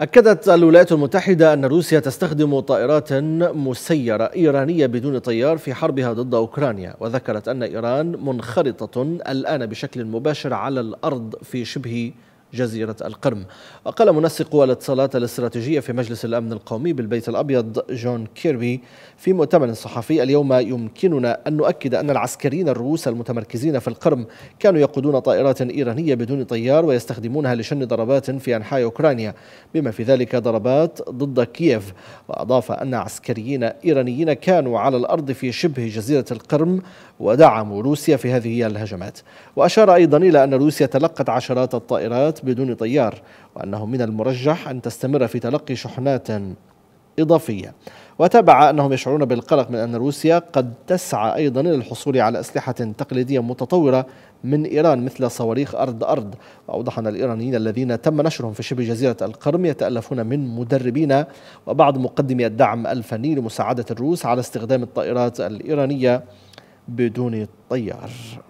أكدت الولايات المتحدة أن روسيا تستخدم طائرات مسيرة إيرانية بدون طيار في حربها ضد أوكرانيا وذكرت أن إيران منخرطة الآن بشكل مباشر على الأرض في شبه جزيرة القرم وقال منسق الاتصالات الاستراتيجية في مجلس الأمن القومي بالبيت الأبيض جون كيربي في مؤتمر صحفي اليوم يمكننا أن نؤكد أن العسكريين الروس المتمركزين في القرم كانوا يقودون طائرات إيرانية بدون طيار ويستخدمونها لشن ضربات في أنحاء أوكرانيا بما في ذلك ضربات ضد كييف وأضاف أن عسكريين إيرانيين كانوا على الأرض في شبه جزيرة القرم ودعموا روسيا في هذه الهجمات وأشار أيضا إلى أن روسيا تلقت عشرات الطائرات بدون طيار وأنه من المرجح أن تستمر في تلقي شحنات إضافية وتابع أنهم يشعرون بالقلق من أن روسيا قد تسعى أيضا إلى الحصول على أسلحة تقليدية متطورة من إيران مثل صواريخ أرض أرض وأوضح أن الإيرانيين الذين تم نشرهم في شبه جزيرة القرم يتألفون من مدربين وبعض مقدمي الدعم الفني لمساعدة الروس على استخدام الطائرات الإيرانية بدون طيار